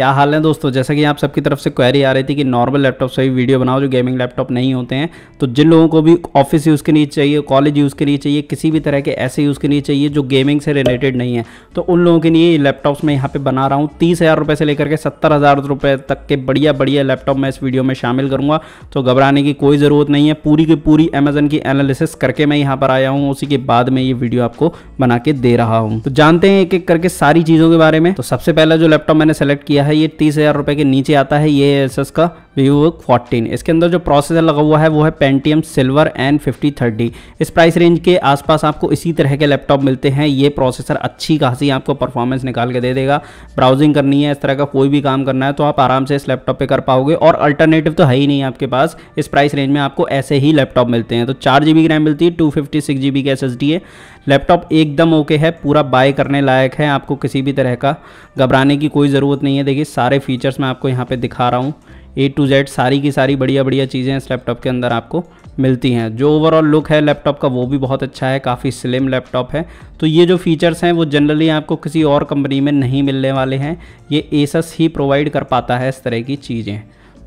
क्या हाल है दोस्तों जैसा कि आप सबकी तरफ से क्वेरी आ रही थी कि नॉर्मल लैपटॉप से भी वीडियो बनाओ जो गेमिंग लैपटॉप नहीं होते हैं तो जिन लोगों को भी ऑफिस यूज़ के लिए चाहिए कॉलेज यूज़ के लिए चाहिए किसी भी तरह के ऐसे यूज़ के लिए चाहिए जो गेमिंग से रिलेटेड नहीं है तो उन लोगों के लिए लैपटॉप्स मैं यहाँ पर बना रहा हूँ तीस हज़ार से लेकर के सत्तर हज़ार तक के बढ़िया बढ़िया लैपटॉप मैं इस वीडियो में शामिल करूँगा तो घबराने की कोई ज़रूरत नहीं है पूरी की पूरी अमेजन की एनालिसिस करके मैं यहाँ पर आया हूँ उसी के बाद में ये वीडियो आपको बना के दे रहा हूँ तो जानते हैं एक एक करके सारी चीज़ों के बारे में तो सबसे पहला जो लैपटॉप मैंने सेलेक्ट किया है है ये तीस हज़ार रुपये के नीचे आता है ये एस का वीवो फोर्टीन इसके अंदर जो प्रोसेसर लगा हुआ है वो है Pentium Silver N fifty thirty इस प्राइस रेंज के आसपास आपको इसी तरह के लैपटॉप मिलते हैं ये प्रोसेसर अच्छी खासी आपको परफॉर्मेंस निकाल के दे देगा ब्राउजिंग करनी है इस तरह का कोई भी काम करना है तो आप आराम से इस लैपटॉप पर कर पाओगे और अल्टरनेटिव तो है ही नहीं आपके पास इस प्राइस रेंज में आपको ऐसे ही लैपटॉप मिलते हैं तो चार जी रैम मिलती है टू फिफ्टी सिक्स की एस है लैपटॉप एकदम ओके है पूरा बाय करने लायक है आपको किसी भी तरह का घबराने की कोई ज़रूरत नहीं है देखिए जाएगी सारे फीचर्स मैं आपको यहाँ पे दिखा रहा हूँ ए टू जेड सारी की सारी बढ़िया बढ़िया चीज़ें इस लैपटॉप के अंदर आपको मिलती हैं जो ओवरऑल लुक है लैपटॉप का वो भी बहुत अच्छा है काफ़ी स्लिम लैपटॉप है तो ये जो फीचर्स हैं वो जनरली आपको किसी और कंपनी में नहीं मिलने वाले हैं ये एसस ही प्रोवाइड कर पाता है इस तरह की चीज़ें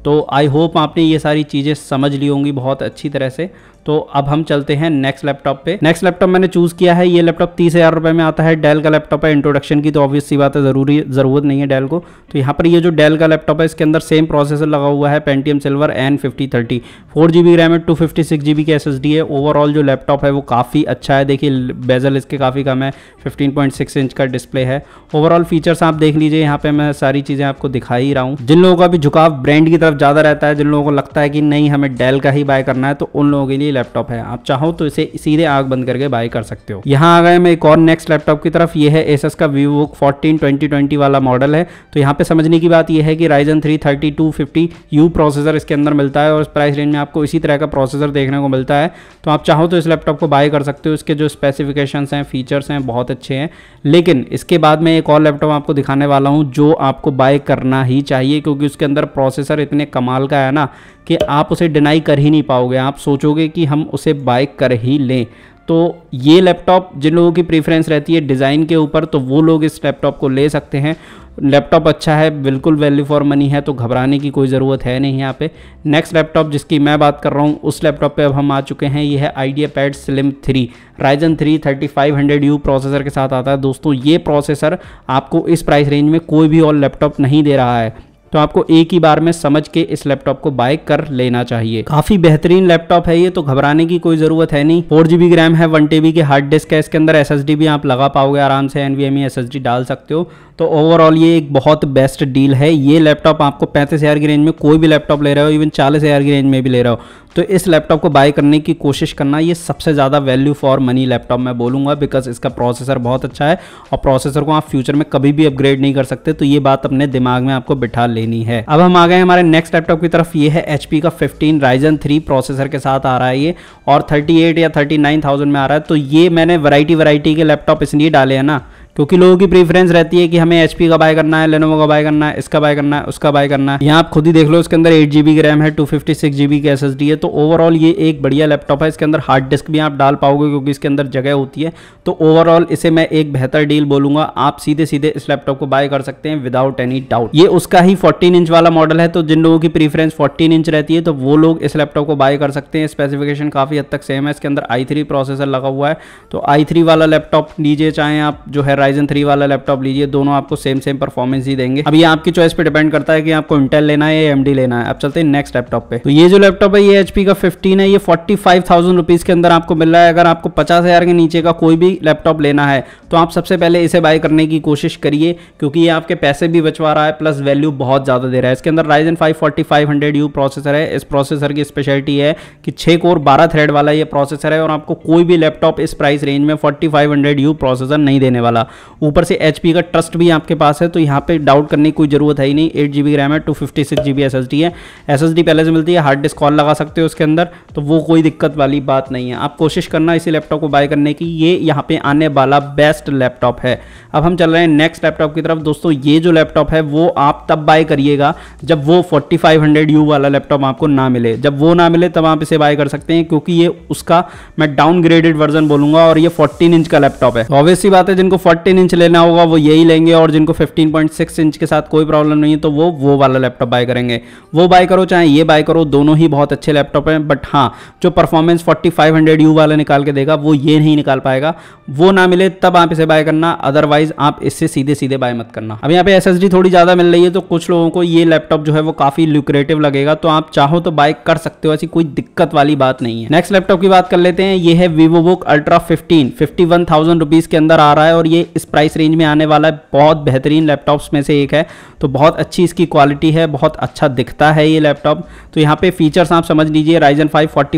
तो आई होप आपने ये सारी चीज़ें समझ ली होंगी बहुत अच्छी तरह से तो अब हम चलते हैं नेक्स्ट लैपटॉप पे नेक्स्ट लैपटॉप मैंने चूज किया है ये लैपटॉप तीस हजार रुपये में आता है डेल का लैपटॉप है इंट्रोडक्शन की तो ऑब्वियस सी बात है जरूरी जरूरत नहीं है डेल को तो यहाँ पर ये जो डेल का लैपटॉप है इसके अंदर सेम प्रोसेसर लगा हुआ है Pentium Silver N fifty thirty four G B RAM है टू फिफ्टी सिक्स जीबी की एस एस डी है ओवरऑल जो लैपटॉप है वो काफ़ी अच्छा है देखिए बेजल इसके काफ़ी कम है फिफ्टीन पॉइंट सिक्स इंच का डिस्प्ले है ओवरऑल फीचर्स आप देख लीजिए यहाँ पे मैं सारी चीज़ें आपको दिखा ही रहा हूँ जिन लोगों का भी झुकाव ब्रांड की तरफ ज़्यादा रहता है जिन लोगों को लगता है कि नहीं हमें डेल का ही बाय करना है तो उन लोगों के लिए लैपटॉप है आप चाहो तो इसे सीधे आग बंद करके बाय कर सकते हो यहाँ आ गए मैं एक और नेक्स्ट लैपटॉप की तरफ ये है एसएस का वीवो फोर्टीन ट्वेंटी वाला मॉडल है तो यहाँ पे समझने की बात यह है कि Ryzen three thirty two processor इसके अंदर मिलता है और इस प्राइस रेंज में आपको इसी तरह का प्रोसेसर देखने को मिलता है तो आप चाहो तो इस लैपटॉप को बाय कर सकते हो इसके जो स्पेसिफिकेशन हैं फीचर्स हैं बहुत अच्छे हैं लेकिन इसके बाद मैं एक और लैपटॉप आपको दिखाने वाला हूँ जो आपको बाय करना ही चाहिए क्योंकि उसके अंदर प्रोसेसर इतने कमाल का है ना कि आप उसे डिनाई कर ही नहीं पाओगे आप सोचोगे कि हम उसे बाय कर ही लें तो ये लैपटॉप जिन लोगों की प्रेफरेंस रहती है डिज़ाइन के ऊपर तो वो लोग इस लैपटॉप को ले सकते हैं लैपटॉप अच्छा है बिल्कुल वैल्यू फॉर मनी है तो घबराने की कोई ज़रूरत है नहीं यहाँ पे नेक्स्ट लैपटॉप जिसकी मैं बात कर रहा हूँ उस लैपटॉप पे अब हम आ चुके हैं ये है IdeaPad Slim three Ryzen three thirty five hundred U processor के साथ आता है दोस्तों ये प्रोसेसर आपको इस प्राइस रेंज में कोई भी और लैपटॉप नहीं दे रहा है तो आपको एक ही बार में समझ के इस लैपटॉप को बाय कर लेना चाहिए काफी बेहतरीन लैपटॉप है ये तो घबराने की कोई जरूरत है नहीं फोर जीबी रैम है वन टीबी की हार्ड डिस्क है इसके अंदर एस भी आप लगा पाओगे आराम से एनवीएम एस e डाल सकते हो तो ओवरऑल ये एक बहुत बेस्ट डील है ये लैपटॉप आपको पैंतीस हज़ार की रेंज में कोई भी लैपटॉप ले रहे हो इवन चालीस हज़ार की रेंज में भी ले रहे हो तो इस लैपटॉप को बाय करने की कोशिश करना ये सबसे ज़्यादा वैल्यू फॉर मनी लैपटॉप मैं बोलूँगा बिकॉज इसका प्रोसेसर बहुत अच्छा है और प्रोसेसर को आप फ्यूचर में कभी भी अपग्रेड नहीं कर सकते तो ये बात अपने दिमाग में आपको बिठा लेनी है अब हम आ गए हमारे नेक्स्ट लैपटॉप की तरफ ये है एच का फिफ्टीन राइजन थ्री प्रोसेसर के साथ आ रहा है ये और थर्टी या थर्टी में आ रहा है तो ये मैंने वराइटी वराइटी के लैपटॉप इसलिए डाले हैं ना क्योंकि लोगों की प्रेफरेंस रहती है कि हमें एच का बाय करना है लेनोवो का बाय करना है इसका बाय करना है उसका बाय करना है यहाँ आप खुद ही देख लो इसके अंदर एट जी रैम है टू फिफ्टी सिक्स की एस है तो ओवरऑल ये एक बढ़िया लैपटॉप है इसके अंदर हार्ड डिस्क भी आप डाल पाओगे क्योंकि इसके अंदर जगह होती है तो ओवरऑल इसे मैं एक बेहतर डील बोलूंगा आप सीधे सीधे इस लैपटॉप को बाय कर सकते हैं विदाउट एनी डाउट ये उसका ही फोर्टीन इंच वाला मॉडल है तो जिन लोगों की प्रीफरेंस फोर्टीन इंच रहती है तो वो लोग इस लैपटॉप को बाय कर सकते हैं स्पेसिफिकेशन काफ़ी हद तक सेम है इसके अंदर आई प्रोसेसर लगा हुआ है तो आई वाला लैपटॉप लीजिए चाहें आप जो है राइजन थ्री वाला लैपटॉप लीजिए दोनों आपको सेम सेम परफॉर्मेंस ही देंगे अभी आपकी चॉइस पे डिपेंड करता है कि आपको इंटेल लेना है या एम लेना है अब चलते हैं नेक्स्ट लैपटॉप पे तो ये जो लैपटॉप है ये एचपी का फिफ्टीन है ये फोर्टी फाइव के अंदर आपको मिल रहा है अगर आपको पचास के नीचे का कोई भी लैपटॉप लेना है तो आप सबसे पहले इसे बाय करने की कोशिश करिए क्योंकि ये आपके पैसे भी बचवा रहा है प्लस वैल्यू बहुत ज़्यादा दे रहा है इसके अंदर राइजन फाइव फोर्टी प्रोसेसर है इस प्रोसेसर की स्पेशलिटी है कि छः कोर बारह थ्रेड वाला ये प्रोसेसर है और आपको कोई भी लैपटॉप इस प्राइस रेंज में 4500 यू प्रोसेसर नहीं देने वाला ऊपर से एच का ट्रस्ट भी आपके पास है तो यहाँ पे डाउट करने की कोई ज़रूरत है ही नहीं एट जी रैम है टू फिफ्टी सिक्स है एस पहले से मिलती है हार्ड डिस्क और लगा सकते हो उसके अंदर तो वो कोई दिक्कत वाली बात नहीं है आप कोशिश करना इसी लैपटॉप को बाय करने की ये यहाँ पे आने वाला बेस्ट लैपटॉप है अब हम चल रहे हैं नेक्स्ट लैपटॉप की तरफ दोस्तों ये जो लैपटॉप है वो आप तब बाय करिएगा जब वो 4500 यू वाला लैपटॉप आपको ना मिले जब वो ना मिले तब आप इसे बाय कर सकते हैं क्योंकि ये उसका मैं डाउनग्रेडेड वर्जन बोलूंगा और ये 14 इंच का लैपटॉप है ऑब्वियस ऑब्वियसली बात है जिनको 14 इंच लेना होगा वो यही लेंगे और जिनको 15.6 इंच के साथ कोई प्रॉब्लम नहीं है तो वो वो वाला लैपटॉप बाय करेंगे वो बाय करो चाहे ये बाय करो दोनों ही बहुत अच्छे लैपटॉप हैं बट हाँ जो परफॉर्मेंस यू वाला निकाल के देगा वो ये नहीं निकाल पाएगा वो ना मिले तब आप इसे बाय करना अदरवाइज आप इससे सीधे सीधे बाय मत करना अब यहाँ पे एस थोड़ी ज़्यादा मिल रही है तो कुछ लोगों को ये लैपटॉप जो है वो काफ़ी लुक्रेटिव लगेगा तो आप चाहो तो बाय कर सकते हो ऐसी कोई दिक्कत वाली बात नहीं है नेक्स्ट लैपटॉप की बात कर लेते हैं ये है VivoBook Ultra fifteen fifty one thousand rupees के अंदर आ रहा है और ये इस प्राइस रेंज में आने वाला है बहुत बेहतरीन लैपटॉप्स में से एक है तो बहुत अच्छी इसकी क्वालिटी है बहुत अच्छा दिखता है ये लैपटॉप तो यहाँ पे फीचर्स आप समझ लीजिए राइजन फाइव फोर्टी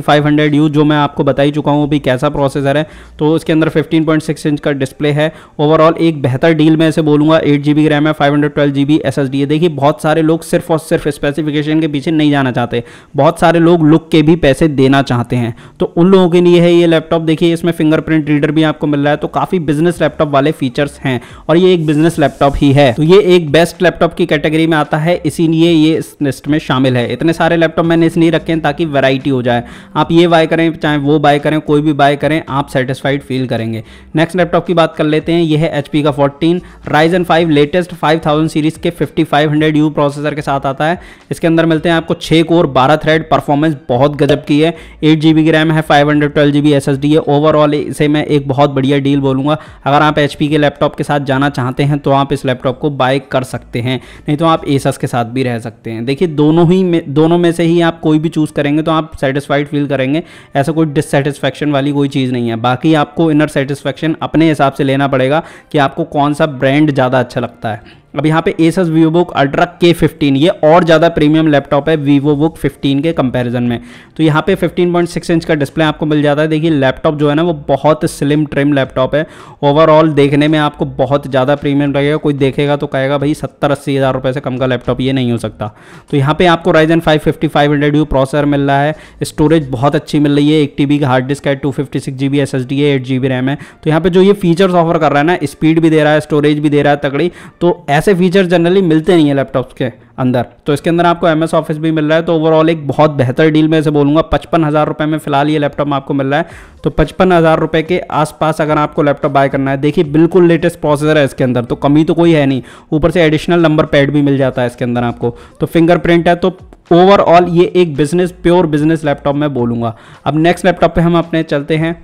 जो मैं आपको बता ही चुका हूँ वो भी कैसा प्रोसेसर है तो उसके अंदर फिफ्टीन इंच का डिस्प्ले है ओवरऑल एक बेहतर डील मैं इसे बोलूँगा एट जी बी रैम है फाइव हंड्रेड है देखिए बहुत सारे लोग सिर्फ और सिर्फ स्पेसिफिकेशन के पीछे नहीं जाना चाहते बहुत सारे लोग लुक के भी पैसे देना चाहते हैं तो उन लोगों के लिए है ये लैपटॉप देखिए इसमें फिंगरप्रिंट रीडर भी आपको मिल रहा है तो काफ़ी बिजनेस लैपटॉप वाले फीचर फीचर्स हैं और ये एक बिजनेस लैपटॉप ही है तो ये एक बेस्ट लैपटॉप की कैटेगरी में आता है इसीलिए ये इस लिस्ट में शामिल है इतने सारे लैपटॉप मैंने इसलिए रखे हैं ताकि वैरायटी हो जाए आप ये बाय करें चाहे वो बाय करें कोई भी बाय करें आप सेटिस्फाइड फील करेंगे नेक्स्ट लैपटॉप की बात कर लेते हैं यह है एच का fourteen Ryzen five latest five series के फिफ्टी फाइव प्रोसेसर के साथ आता है इसके अंदर मिलते हैं आपको छः कोर बारह थ्रेड परफॉर्मेंस बहुत गजब की है एट जी की रैम है फाइव हंड्रेड ट्वेल्व जी है ओवरऑल इसे मैं एक बहुत बढ़िया डील बोलूंगा अगर आप एच के के लैपटॉप के साथ जाना चाहते हैं तो आप इस लैपटॉप को बाय कर सकते हैं नहीं तो आप एसस के साथ भी रह सकते हैं देखिए दोनों ही में दोनों में से ही आप कोई भी चूज़ करेंगे तो आप सेटिस्फाइड फील करेंगे ऐसा कोई डिससेटिस्फैक्शन वाली कोई चीज़ नहीं है बाकी आपको इनर सेटिस्फैक्शन अपने हिसाब से लेना पड़ेगा कि आपको कौन सा ब्रांड ज़्यादा अच्छा लगता है अब यहाँ पे एसस वीवो बुक अल्ट्रा के फिफ्टीन ये और ज़्यादा प्रीमियम लैपटॉप है वीवो बुक फिफ्टीन के कंपैरिजन में तो यहाँ पे फिफ्टीन पॉइंट सिक्स इंच का डिस्प्ले आपको मिल जाता है देखिए लैपटॉप जो है ना वो बहुत स्लिम ट्रिम लैपटॉप है ओवरऑल देखने में आपको बहुत ज़्यादा प्रीमियम लगेगा कोई देखेगा तो कहेगा भाई सत्तर अस्सी हज़ार रुपये से कम का लैपटॉप ये नहीं हो सकता तो यहाँ पे आपको Ryzen five fifty five hundred U processor मिल रहा है स्टोरेज बहुत अच्छी मिल रही है एक टी का हार्ड डिस्क है two fifty six G B S S D है एट जी बी रैम है तो यहाँ पर जो ये फीचर्स ऑफर कर रहा है ना स्पीड भी दे रहा है स्टोरेज भी दे रहा है तकड़ी तो एस ऐसे फीचर जनरली मिलते नहीं है लैपटॉप्स के अंदर तो इसके अंदर आपको एम एस ऑफिस भी मिल रहा है तो ओवरऑल एक बहुत बेहतर डील में से बोलूंगा पचपन हज़ार रुपये में फिलहाल ये लैपटॉप आपको मिल रहा है तो पचपन हज़ार रुपये के आसपास अगर आपको लैपटॉप बाय करना है देखिए बिल्कुल लेटेस्ट प्रोसेसर है इसके अंदर तो कमी तो कोई है नहीं ऊपर से एडिशनल नंबर पैड भी मिल जाता है इसके अंदर आपको तो फिंगरप्रिंट है तो ओवरऑल ये एक बिजनेस प्योर बिजनेस लैपटॉप मैं बोलूँगा अब नेक्स्ट लैपटॉप पर हम अपने चलते हैं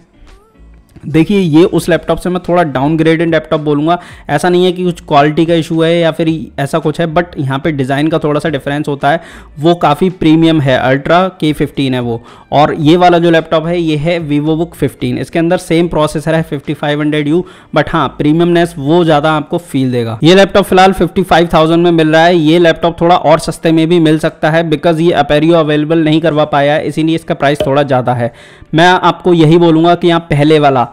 देखिए ये उस लैपटॉप से मैं थोड़ा डाउनग्रेडेड लैपटॉप बोलूँगा ऐसा नहीं है कि कुछ क्वालिटी का इशू है या फिर ऐसा कुछ है बट यहाँ पे डिज़ाइन का थोड़ा सा डिफरेंस होता है वो काफ़ी प्रीमियम है अल्ट्रा के फिफ्टीन है वो और ये वाला जो लैपटॉप है ये है वीवो बुक फिफ्टीन इसके अंदर सेम प्रोसेसर है fifty five hundred U but हाँ प्रीमियमनेस वो ज़्यादा आपको फील देगा ये लैपटॉप फिलहाल फिफ्टी फाइव थाउजेंड में मिल रहा है ये लैपटॉप थोड़ा और सस्ते में भी मिल सकता है बिकॉज ये अपेरियो अवेलेबल नहीं करवा पाया है इसीलिए इसका प्राइस थोड़ा ज़्यादा है मैं आपको यही बोलूँगा कि आप पहले वाला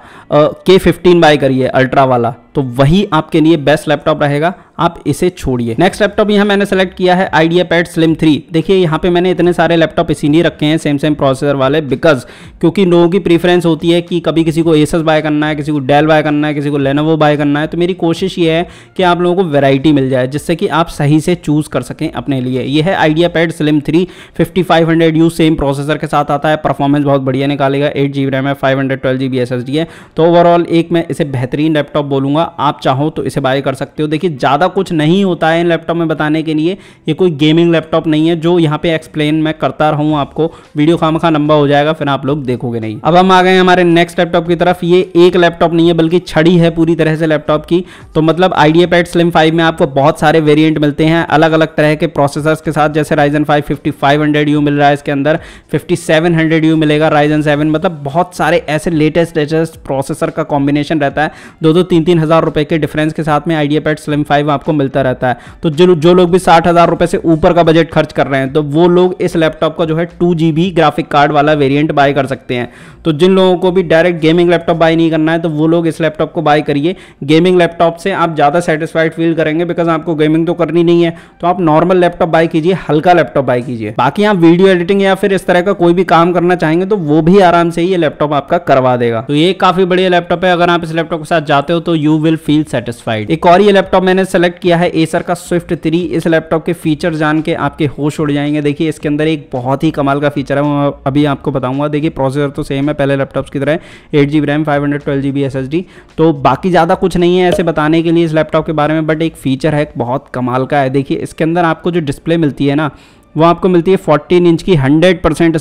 के फिफ्टीन बाय करिए अल्ट्रा वाला तो वही आपके लिए बेस्ट लैपटॉप रहेगा आप इसे छोड़िए नेक्स्ट लैपटॉप यहाँ मैंने सेलेक्ट किया है आइडिया पैड स्लिम थ्री देखिए यहाँ पे मैंने इतने सारे लैपटॉप इसीलिए रखे हैं सेम सेम प्रोसेसर वाले बिकॉज क्योंकि लोगों की प्रीफरेंस होती है कि कभी किसी को एसस बाय करना है किसी को डेल बाय करना है किसी को लेनोवो बाय करना है तो मेरी कोशिश ये है कि आप लोगों को वेराइटी मिल जाए जिससे कि आप सही से चूज़ कर सकें अपने लिए यह है IdeaPad Slim three fifty five hundred U same processor के साथ आता है परफॉर्मेंस बहुत बढ़िया निकालेगा एट जी रैम है five hundred twelve G B S S D है तो ओवरऑल एक मैं इसे बेहतरीन लैपटॉप बोलूँगा दूंगा आप चाहो तो इसे बाय कर सकते हो देखिए ज़्यादा कुछ नहीं होता है इन लैपटॉप में बताने के लिए ये कोई गेमिंग लैपटॉप नहीं है जो यहाँ पे एक्सप्लेन मैं करता रहूँ आपको वीडियो खाम खा लंबा हो जाएगा फिर आप लोग देखोगे नहीं अब हम आ गए हमारे नेक्स्ट लैपटॉप की तरफ ये एक लैपटॉप नहीं है बल्कि छड़ी है पूरी तरह से लैपटॉप की तो मतलब आइडिया पैड स्लिम फाइव में आपको बहुत सारे वेरियंट मिलते हैं अलग अलग तरह के प्रोसेसर्स के साथ जैसे राइजन फाइव फिफ्टी मिल रहा है इसके अंदर फिफ्टी यू मिलेगा राइजन सेवन मतलब बहुत सारे ऐसे लेटेस्ट लेटेस्ट प्रोसेसर का कॉम्बिनेशन रहता है दो दो तीन तीन हज़ार रुपये के डिफरेंस के साथ में आइडिया पैड स्लिम फाइव आपको मिलता रहता है तो जो जो लोग भी साठ हज़ार रुपये से ऊपर का बजट खर्च कर रहे हैं तो वो लोग इस लैपटॉप का जो है टू ग्राफिक कार्ड वाला वेरियंट बाय कर सकते हैं तो जिन लोगों को भी डायरेक्ट गेमिंग लैपटॉप बाय नहीं करना है तो वो लोग इस लैपटॉप को बाय करिए गेमिंग लैपटॉप से आप ज़्यादा सेटिस्फाइड फील करेंगे बिकॉज आपको गेमिंग तो करनी नहीं है तो आप नॉर्मल लैपटॉप बाय कीजिए हल्का लैपटॉप बाय कीजिए बाकी आप वीडियो एडिटिंग या फिर इस तरह का कोई भी काम करना चाहेंगे तो वो भी आराम से ये लैपटॉप आपका करवा देगा तो ये काफ़ी बढ़िया लैपटॉप है अगर आप इस लैपटॉप के साथ जाते हो तो यू विल फील सेटिस्फाइड एक और ये लैपटॉप मैंने सेलेक्ट किया है एसर का स्विफ्ट थ्री इस लैपटॉप के फीचर जान के आपके होश उड़ जाएंगे देखिए इसके अंदर एक बहुत ही कमाल का फीचर है मैं अभी आपको बताऊंगा देखिए प्रोसेसर तो सेम है पहले लैपटॉप्स की तरह eight G B RAM five hundred twelve G B S S D तो बाकी ज़्यादा कुछ नहीं है ऐसे बताने के लिए इस लैपटॉप के बारे में बट एक फीचर है बहुत कमाल का है देखिए इसके अंदर आपको जो डिस्प्ले मिलती है ना वो आपको मिलती है 14 इंच की 100 परसेंट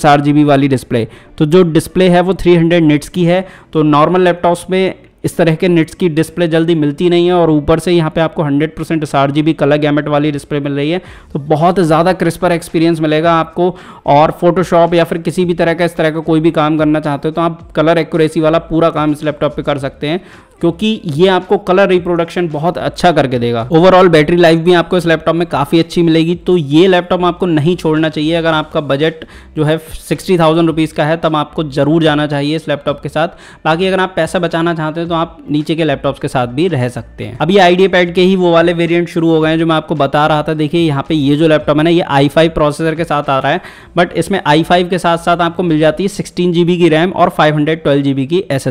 वाली डिस्प्ले तो जो डिस्प्ले है वो 300 हंड्रेड निट्स की है तो नॉर्मल लैपटॉप्स में इस तरह के नेट्स की डिस्प्ले जल्दी मिलती नहीं है और ऊपर से यहाँ पे आपको 100% percent G B colour gamut वाली डिस्प्ले मिल रही है तो बहुत ज़्यादा क्रिस्पर एक्सपीरियंस मिलेगा आपको और फोटोशॉप या फिर किसी भी तरह का इस तरह का कोई भी काम करना चाहते हो तो आप कलर एक्यूरेसी वाला पूरा काम इस लैपटॉप पर कर सकते हैं क्योंकि ये आपको कलर रिप्रोडक्शन बहुत अच्छा करके देगा ओवरऑल बैटरी लाइफ भी आपको इस लैपटॉप में काफ़ी अच्छी मिलेगी तो ये लैपटॉप आपको नहीं छोड़ना चाहिए अगर आपका बजट जो है सिक्सटी थाउजेंड रुपीज़ का है तब आपको ज़रूर जाना चाहिए इस लैपटॉप के साथ बाकी अगर आप पैसा बचाना चाहते हैं तो आप नीचे के लैपटॉप्स के साथ भी रह सकते हैं अभी आइडिया पैड के ही वो वाले वेरियंट शुरू हो गए हैं जो मैं आपको बता रहा था देखिए यहाँ पे ये जो लैपटॉप है ना ये आई प्रोसेसर के साथ आ रहा है बट इसमें आई के साथ साथ आपको मिल जाती है सिक्सटीन की रैम और फाइव हंड्रेड की एस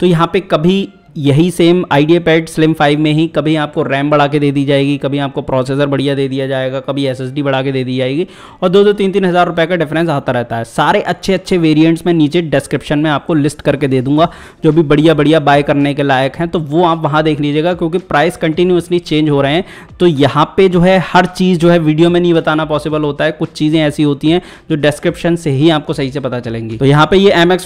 तो यहाँ पर कभी यही same IdeaPad Slim five में ही कभी आपको रैम बढ़ा के दे दी जाएगी कभी आपको प्रोसेसर बढ़िया दे दिया जाएगा कभी एस बढ़ा के दे दी जाएगी और दो दो तीन तीन हज़ार रुपये का डिफरेंस आता रहता है सारे अच्छे अच्छे वेरियंट्स में नीचे डिस्क्रिप्शन में आपको लिस्ट करके दे दूंगा जो भी बढ़िया बढ़िया बाय करने के लायक हैं तो वो आप वहाँ देख लीजिएगा क्योंकि प्राइस कंटिन्यूसली चेंज हो रहे हैं तो यहाँ पर जो है हर चीज़ जो है वीडियो में नहीं बताना पॉसिबल होता है कुछ चीज़ें ऐसी होती हैं जो डिस्क्रिप्शन से ही आपको सही से पता चलेंगी तो यहाँ पर ये एम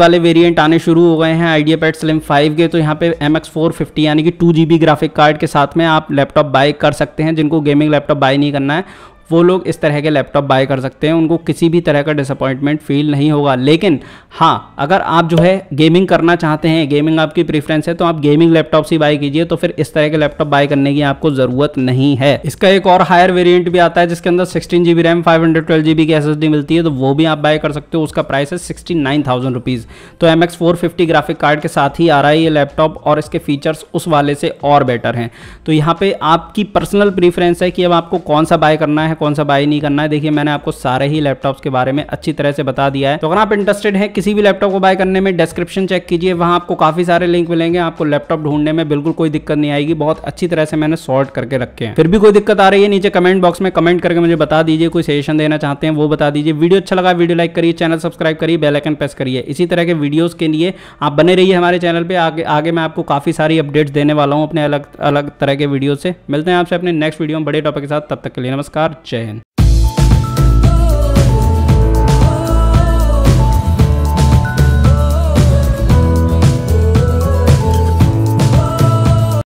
वाले वेरियंट आने शुरू हो गए हैं आइडिया पैड स्लिम फाइव के तो तो यहाँ पे एम एक्स फोर फिफ्टी यानी कि टू जी ग्राफिक कार्ड के साथ में आप लैपटॉप बाय कर सकते हैं जिनको गेमिंग लैपटॉप बाय नहीं करना है वो लोग इस तरह के लैपटॉप बाय कर सकते हैं उनको किसी भी तरह का डिसअपॉइंटमेंट फील नहीं होगा लेकिन हाँ अगर आप जो है गेमिंग करना चाहते हैं गेमिंग आपकी प्रेफरेंस है तो आप गेमिंग लैपटॉप से बाय कीजिए तो फिर इस तरह के लैपटॉप बाय करने की आपको ज़रूरत नहीं है इसका एक और हायर वेरियंट भी आता है जिसके अंदर sixteen G B RAM five hundred twelve G B की एस एस डी मिलती है तो वो भी आप बाय कर सकते हो उसका प्राइस है सिक्सटी नाइन थाउजेंड रुपीज़ तो M X four fifty graphic card के साथ ही आ रहा है ये लैपटॉप और इसके फीचर्स उस वाले से और बेटर हैं तो यहाँ पे आपकी पर्सनल प्रीफरेंस है कि अब आपको कौन सा बाय करना है कौन सा बाय नहीं करना है देखिए मैंने आपको सारे ही लैपटॉप्स के बारे में अच्छी तरह से बता दिया है तो अगर आप इंटरेस्टेड हैं किसी भी लैपटॉप को बाय करने में डिस्क्रिप्शन चेक कीजिए वहां आपको काफी सारे लिंक मिलेंगे आपको लैपटॉप ढूंढने में बिल्कुल कोई दिक्कत नहीं आएगी बहुत अच्छी तरह से मैंने सॉर्ट करके रखे हैं फिर भी कोई दिक्कत आ रही है नीचे कमेंट बॉक्स में कमेंट करके मुझे बता दीजिए कोई सजेशन देना चाहते हैं वो बता दीजिए वीडियो अच्छा लगा वीडियो लाइक करिए चैनल सब्सक्राइब करिए बेलाइकन प्रेस करिए इसी तरह के वीडियोज़ के लिए आप बने रहिए हमारे चैनल पर आगे आगे मैं आपको काफ़ी सारी अपडेट्स देने वाला हूँ अपने अलग अलग तरह के वीडियो से मिलते हैं आपसे अपने नेक्स्ट वीडियो में बड़े टॉपिक के साथ तब तक के लिए नमस्कार Jane.